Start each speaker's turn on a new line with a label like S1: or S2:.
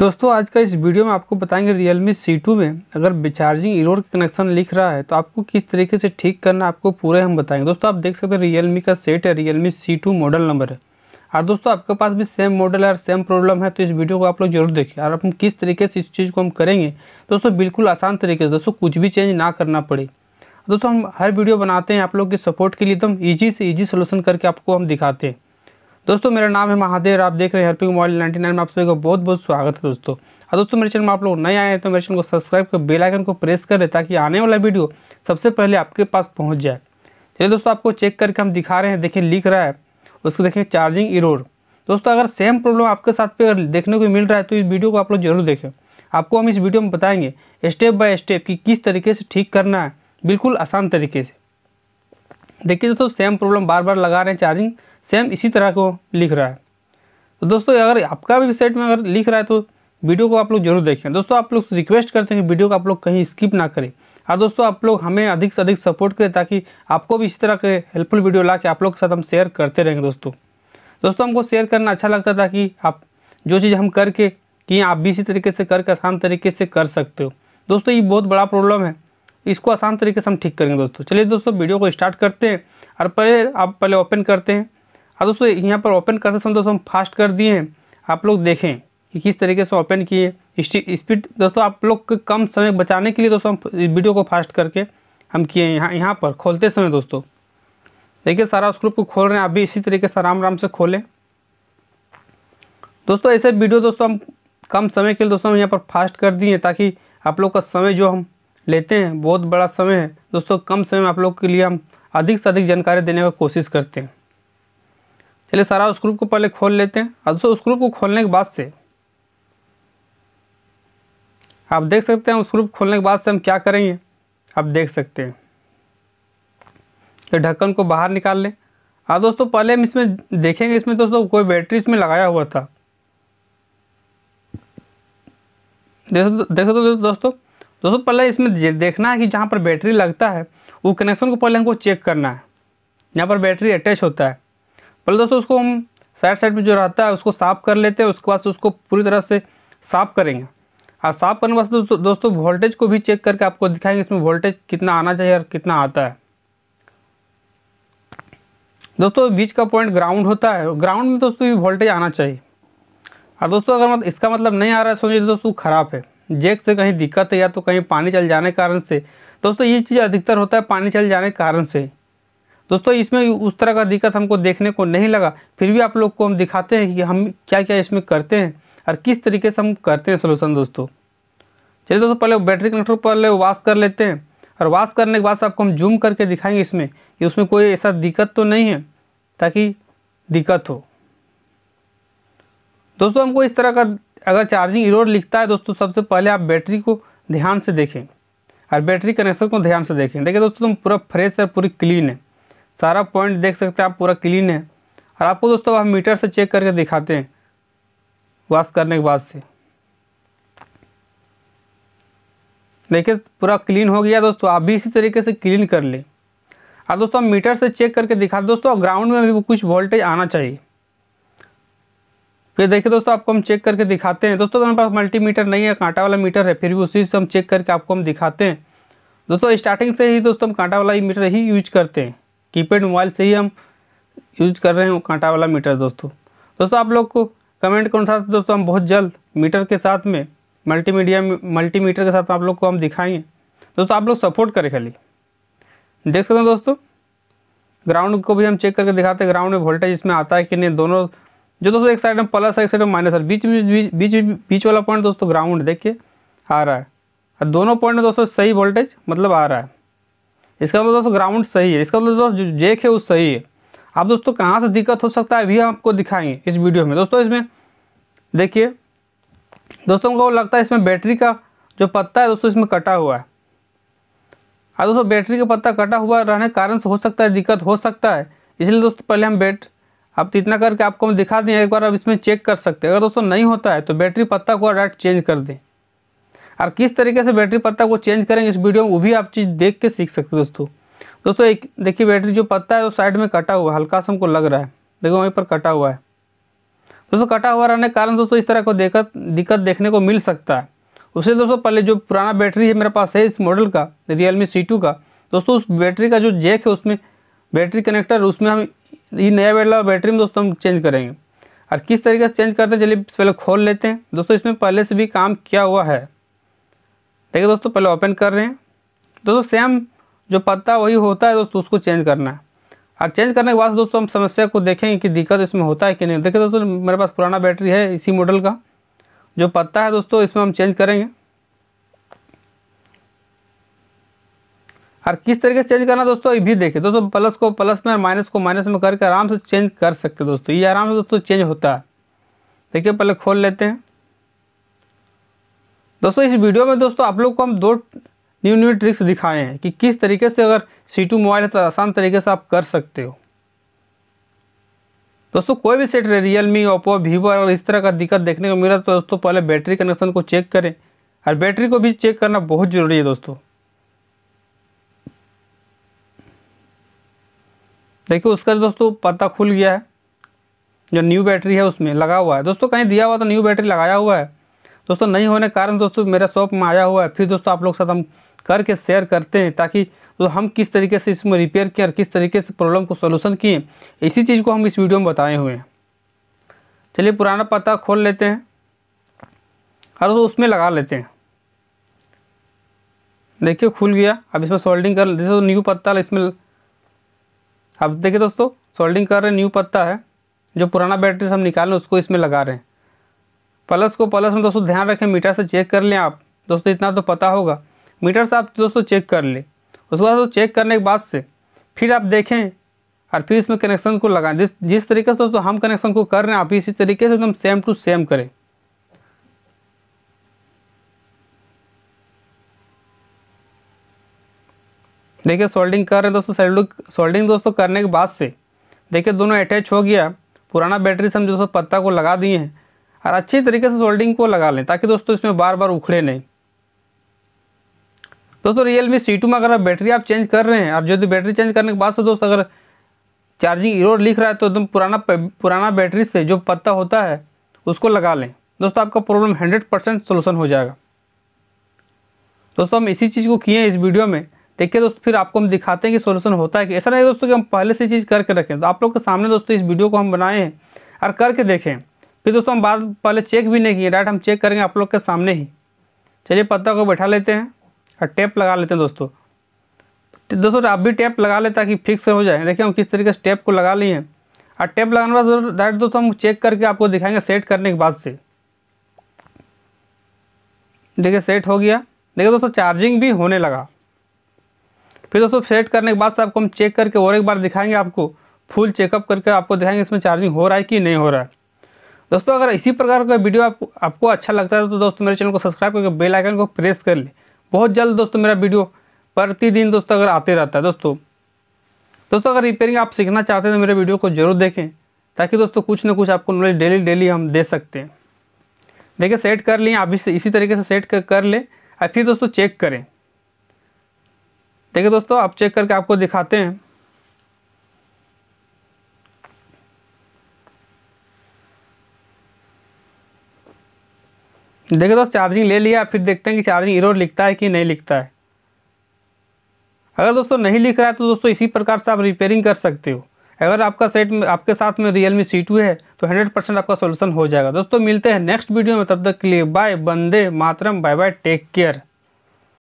S1: दोस्तों आज का इस वीडियो में आपको बताएंगे मी सी टू में अगर चार्जिंग इरोर कनेक्शन लिख रहा है तो आपको किस तरीके से ठीक करना आपको पूरे हम बताएंगे दोस्तों आप देख सकते हैं मी का सेट है Mi C two model number है और दोस्तों आपके पास भी सेम मॉडल है और सेम प्रॉब्लम है तो इस वीडियो को आप लोग जरूर देखें और हम किस तरीके से इस चीज़ को हम करेंगे दोस्तों बिल्कुल आसान तरीके से दोस्तों कुछ भी चेंज ना करना पड़े दोस्तों हम हर वीडियो बनाते हैं आप लोग के सपोर्ट के लिए एकदम तो ईजी से ईजी सोल्यूशन करके आपको हम दिखाते हैं दोस्तों मेरा नाम है महादेव आप देख रहे हैं हेल्पिंग मोबाइल नाइन्टी नाइन में आप सभी का बहुत बहुत स्वागत है दोस्तों और हाँ दोस्तों मेरे चैनल में आप लोग नए आए हैं तो मेरे चैनल को सब्सक्राइब कर बेल आइकन को प्रेस करें ताकि आने वाला वीडियो सबसे पहले आपके पास पहुँच जाए चलिए दोस्तों आपको चेक करके हम दिखा रहे हैं देखें लिख रहा है उसको देखें चार्जिंग इरोर दोस्तों अगर सेम प्रॉब्लम आपके साथ पे देखने को मिल रहा है तो इस वीडियो को आप लोग जरूर देखें आपको हम इस वीडियो में बताएंगे स्टेप बाय स्टेप कि किस तरीके से ठीक करना है बिल्कुल आसान तरीके से देखिए दोस्तों सेम प्रॉब्लम बार बार लगा रहे हैं चार्जिंग सेम इसी तरह को लिख रहा है तो दोस्तों अगर आपका भी वेबसाइट में अगर लिख रहा है तो वीडियो को आप लोग जरूर देखें दोस्तों आप लोग रिक्वेस्ट करते हैं कि वीडियो को आप लोग कहीं स्किप ना करें और दोस्तों आप लोग हमें अधिक से अधिक सपोर्ट करें ताकि आपको भी इसी तरह के हेल्पफुल वीडियो ला के आप लोग के साथ हम शेयर करते रहेंगे दोस्तों दोस्तों हमको शेयर करना अच्छा लगता है ताकि आप जो चीज़ हम करके कि आप भी इसी तरीके से करके आसान तरीके से कर सकते हो दोस्तों ये बहुत बड़ा प्रॉब्लम है इसको आसान तरीके से हम ठीक करेंगे दोस्तों चलिए दोस्तों वीडियो को स्टार्ट करते हैं और पहले आप पहले ओपन करते हैं हाँ दोस्तों यहाँ पर ओपन करते समय दोस्तों हम फास्ट कर दिए हैं आप लोग देखें कि किस तरीके से ओपन किए स्पीड दोस्तों आप लोग के कम समय बचाने के लिए दोस्तों हम वीडियो को फास्ट करके हम किए हैं यहाँ यहाँ पर खोलते समय दोस्तों देखिए सारा स्क्रूप को खोल रहे हैं आप भी इसी तरीके से आराम आराम से खोलें दोस्तों ऐसे वीडियो दोस्तों हम कम समय के लिए दोस्तों हम यहाँ पर फास्ट कर दिए ताकि आप लोग का समय जो हम लेते हैं बहुत बड़ा समय है दोस्तों कम समय में आप लोग के लिए हम अधिक से अधिक जानकारी देने की कोशिश करते हैं चलिए सारा उस ग्रुप को पहले खोल लेते हैं और दोस्तों उस ग्रुप को खोलने के बाद से आप देख सकते हैं उस ग्रुप खोलने के बाद से हम क्या करेंगे आप देख सकते हैं ये ढक्कन को बाहर निकाल लें और हाँ दोस्तों पहले हम इसमें देखेंगे इसमें दोस्तों कोई बैटरी इसमें लगाया हुआ था देख देख सकते दोस्तों दोस्तों पहले इसमें देखना है कि जहाँ पर बैटरी लगता है वो कनेक्शन को पहले हमको चेक करना है जहाँ पर बैटरी अटैच होता है पहले दोस्तों उसको हम साइड साइड में जो रहता है उसको साफ़ कर लेते हैं उसके बाद उसको पूरी तरह से साफ़ करेंगे और साफ़ करने वास्तव दोस्तों वोल्टेज को भी चेक करके आपको दिखाएंगे इसमें वोल्टेज कितना आना चाहिए और कितना आता है दोस्तों बीच का पॉइंट ग्राउंड होता है ग्राउंड में दोस्तों वोल्टेज आना चाहिए और दोस्तों अगर मत, इसका मतलब नहीं आ रहा है समझिए दोस्तों ख़राब है जेक से कहीं दिक्कत है या तो कहीं पानी चल जाने के कारण से दोस्तों ये चीज़ अधिकतर होता है पानी चल जाने के कारण से दोस्तों इसमें उस तरह का दिक्कत हमको देखने को नहीं लगा फिर भी आप लोग को हम दिखाते हैं कि हम क्या क्या इसमें करते हैं और किस तरीके से हम करते हैं सोल्यूशन दोस्तों चलिए दोस्तों पहले बैटरी कनेक्टर पहले वाश कर लेते हैं और वाश करने के बाद से आपको हम जूम करके दिखाएंगे इसमें कि उसमें कोई ऐसा दिक्कत तो नहीं है ताकि दिक्कत हो दोस्तों हमको इस तरह का अगर चार्जिंग इरोड लिखता है दोस्तों सबसे पहले आप बैटरी को ध्यान से देखें और बैटरी कनेक्शन को ध्यान से देखें देखिए दोस्तों तुम पूरा फ्रेश है पूरी क्लीन है सारा पॉइंट देख सकते हैं आप पूरा क्लीन है और आपको दोस्तों आप मीटर से चेक करके दिखाते हैं वॉश करने के बाद से देखिए पूरा क्लीन हो गया दोस्तों आप भी इसी तरीके से क्लीन कर लें और दोस्तों आप मीटर से चेक करके दिखा दोस्तों ग्राउंड में भी कुछ वोल्टेज आना चाहिए फिर देखिए दोस्तों आपको हम चेक करके दिखाते हैं दोस्तों हमारे पास मल्टीमीटर नहीं है कांटा वाला मीटर है फिर भी उसी से हम चेक करके आपको हम दिखाते हैं दोस्तों स्टार्टिंग से ही दोस्तों हम कांटा वाला ही मीटर ही यूज करते हैं कीपैड मोबाइल से ही हम यूज कर रहे हैं कांटा वाला मीटर दोस्तों दोस्तों आप लोग को कमेंट के अनुसार दोस्तों हम बहुत जल्द मीटर के साथ में मल्टीमीडिया मल्टीमीटर के साथ आप लोग को हम दिखाएंगे दोस्तों आप लोग सपोर्ट करें खाली देख सकते हैं दोस्तों ग्राउंड को भी हम चेक करके दिखाते हैं ग्राउंड में वोल्टेज इसमें आता है कि नहीं दोनों जो दोस्तों एक साइड में प्लस है एक साइड में माइनस है बीच बीच बीच बीच वाला पॉइंट दोस्तों ग्राउंड देखिए आ रहा है और दोनों पॉइंट में दोस्तों सही वोल्टेज मतलब आ रहा है इसका मतलब दोस्तों ग्राउंड सही है इसका मतलब दोस्तों जो जेक है वो सही है अब दोस्तों कहाँ से दिक्कत हो सकता है अभी हम आपको दिखाएंगे इस वीडियो में दोस्तों इसमें देखिए दोस्तों को लगता है इसमें बैटरी का जो पत्ता है दोस्तों इसमें कटा हुआ है और दोस्तों बैटरी का पत्ता कटा हुआ रहने के कारण से हो सकता है दिक्कत हो सकता है इसलिए दोस्तों पहले हम बैट अब तो इतना करके आपको हम दिखा दें एक बार आप इसमें चेक कर सकते हैं अगर दोस्तों नहीं होता है तो बैटरी पत्ता को डायरेक्ट चेंज कर दें और किस तरीके से बैटरी पत्ता को चेंज करेंगे इस वीडियो में वो भी आप चीज़ देख के सीख सकते हो दोस्तों दोस्तों एक देखिए बैटरी जो पत्ता है वो साइड में कटा हुआ है हल्का सा हमको लग रहा है देखो वहीं पर कटा हुआ है दोस्तों कटा हुआ रहने के कारण दोस्तों इस तरह को देखत दिक्कत देखने को मिल सकता है उससे दोस्तों पहले जो पुराना बैटरी है मेरे पास है इस मॉडल का रियल मी सी का दोस्तों उस बैटरी का जो जैक है उसमें बैटरी कनेक्टर उसमें हम ये नया वाला बैटरी में दोस्तों हम चेंज करेंगे और किस तरीके से चेंज करते हैं चलिए पहले खोल लेते हैं दोस्तों इसमें पहले से भी काम किया हुआ है देखिए दोस्तों पहले ओपन कर रहे हैं दोस्तों सेम जो पत्ता वही होता है दोस्तों उसको चेंज करना है और चेंज करने के बाद दोस्तों हम समस्या को देखेंगे कि दिक्कत इसमें होता है कि नहीं देखिए दोस्तों मेरे पास पुराना बैटरी है इसी मॉडल का जो पत्ता है दोस्तों इसमें हम चेंज करेंगे और किस तरीके से चेंज करना दोस्तों ये भी देखिए दोस्तों प्लस को प्लस में और माइनस को माइनस में करके आराम से चेंज कर सकते दोस्तों ये आराम से दोस्तों चेंज होता है देखिए पहले खोल लेते हैं दोस्तों इस वीडियो में दोस्तों आप लोग को हम दो न्यू न्यू ट्रिक्स दिखाए हैं कि किस तरीके से अगर सी टू मोबाइल है तो आसान तरीके से आप कर सकते हो दोस्तों कोई भी सेट रियलमी ओप्पो वीवो अगर इस तरह का दिक्कत देखने को मिला तो दोस्तों पहले बैटरी कनेक्शन को चेक करें और बैटरी को भी चेक करना बहुत ज़रूरी है दोस्तों देखिए उसका दोस्तों पता खुल गया है जो न्यू बैटरी है उसमें लगा हुआ है दोस्तों कहीं दिया हुआ तो न्यू बैटरी लगाया हुआ है दोस्तों नहीं होने के कारण दोस्तों मेरा शॉप में आया हुआ है फिर दोस्तों आप लोग साथ हम करके शेयर करते हैं ताकि तो हम किस तरीके से इसमें रिपेयर किए और किस तरीके से प्रॉब्लम को सोल्यूशन किए इसी चीज़ को हम इस वीडियो में बताए हुए हैं चलिए पुराना पता खोल लेते हैं और तो उसमें लगा लेते हैं देखिए खुल गया अब इसमें सोल्डिंग कर जैसे तो न्यू पत्ता इसमें अब देखिए दोस्तों सोल्डिंग कर रहे न्यू पत्ता है जो पुराना बैटरी से हम निकाल रहे हैं उसको इसमें लगा रहे हैं प्लस को प्लस में दोस्तों ध्यान रखें मीटर से चेक कर लें आप दोस्तों इतना तो पता होगा मीटर से आप दोस्तों चेक कर लें उसके बाद दोस्तों चेक करने के बाद से फिर आप देखें और फिर इसमें कनेक्शन को लगाएं जिस जिस तरीके से दोस्तों हम कनेक्शन को कर रहे हैं आप इसी तरीके से एकदम सेम टू सेम करें देखिए सोल्डिंग कर रहे हैं दोस्तों सोल्डिंग सोल्डिंग दोस्तों करने के बाद से देखिए दोनों अटैच हो गया पुराना बैटरी से हम दोस्तों पत्ता को लगा दिए हैं और अच्छी तरीके से सोल्डिंग को लगा लें ताकि दोस्तों इसमें बार बार उखड़े नहीं दोस्तों रियल मी सी में अगर बैटरी आप चेंज कर रहे हैं और जो बैटरी चेंज करने के बाद से दोस्त अगर चार्जिंग इरोड लिख रहा है तो एकदम पुराना पुराना बैटरी से जो पत्ता होता है उसको लगा लें दोस्तों आपका प्रॉब्लम हंड्रेड परसेंट सोल्यूसन हो जाएगा दोस्तों हम इसी चीज़ को किए हैं इस वीडियो में देखिए दोस्तों फिर आपको हम दिखाते हैं कि सोल्यूशन होता है कि ऐसा नहीं दोस्तों कि हम पहले से चीज़ करके रखें तो आप लोग के सामने दोस्तों इस वीडियो को हम बनाएँ हैं और करके देखें फिर दोस्तों हम बाद पहले चेक भी नहीं किए डायरेक्ट हम चेक करेंगे आप लोग के सामने ही चलिए पत्ता को बैठा लेते हैं और टेप लगा लेते हैं दोस्तों तो दोस्तों आप भी टेप लगा लें ताकि फिक्स हो जाए देखिए हम किस तरीके से टेप को लगा लिए हैं और टेप लगाने के बाद डायरेक्ट दोस्तों हम चेक करके आपको दिखाएंगे सेट करने के बाद से देखिए सेट हो गया देखिए दोस्तों चार्जिंग भी होने लगा फिर दोस्तों सेट करने के बाद से आपको हम चेक करके और एक बार दिखाएंगे आपको फुल चेकअप करके आपको दिखाएंगे इसमें चार्जिंग हो रहा है कि नहीं हो रहा है दोस्तों अगर इसी प्रकार का वीडियो आपको आपको अच्छा लगता है तो दोस्तों मेरे चैनल को सब्सक्राइब करके बेल आइकन को प्रेस कर ले बहुत जल्द दोस्तों मेरा वीडियो प्रतिदिन दोस्तों अगर आते रहता है दोस्तों दोस्तों अगर रिपेयरिंग आप सीखना चाहते हैं तो मेरे वीडियो को जरूर देखें ताकि दोस्तों कुछ ना कुछ आपको नॉलेज डेली डेली हम दे सकते हैं देखिए सेट कर लें आप इसी तरीके से सेट कर, कर लें और फिर दोस्तों चेक करें देखिए दोस्तों आप चेक करके आपको दिखाते हैं देखिए दोस्त चार्जिंग ले लिया फिर देखते हैं कि चार्जिंग इरोर लिखता है कि नहीं लिखता है अगर दोस्तों नहीं लिख रहा है तो दोस्तों इसी प्रकार से आप रिपेयरिंग कर सकते हो अगर आपका सेट में आपके साथ में रियल मी सी टू है तो हंड्रेड परसेंट आपका सोल्यूशन हो जाएगा दोस्तों मिलते हैं नेक्स्ट वीडियो में तब तक के लिए bye Vande Mataram bye bye take care